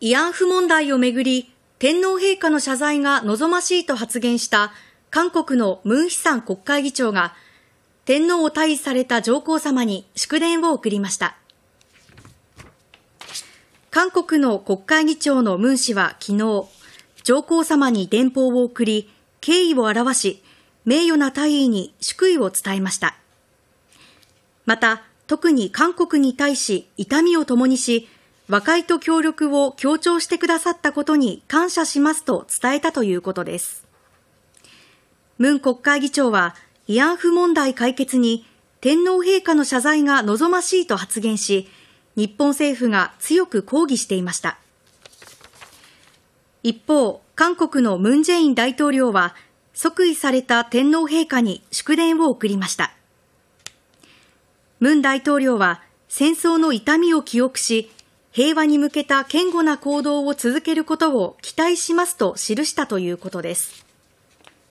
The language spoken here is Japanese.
慰安婦問題をめぐり、天皇陛下の謝罪が望ましいと発言した韓国のムン・ヒサン国会議長が、天皇を退位された上皇様に祝電を送りました。韓国の国会議長のムン氏は昨日、上皇様に電報を送り、敬意を表し、名誉な退位に祝意を伝えました。また、特に韓国に対し痛みを共にし、和解と協力を強調してくださったことに感謝しますと伝えたということです。ムン国会議長は慰安婦問題解決に天皇陛下の謝罪が望ましいと発言し、日本政府が強く抗議していました。一方、韓国のムン・ジェイン大統領は即位された天皇陛下に祝電を送りました。ムン大統領は戦争の痛みを記憶し、平和に向けた堅固な行動を続けることを期待しますと記したということです。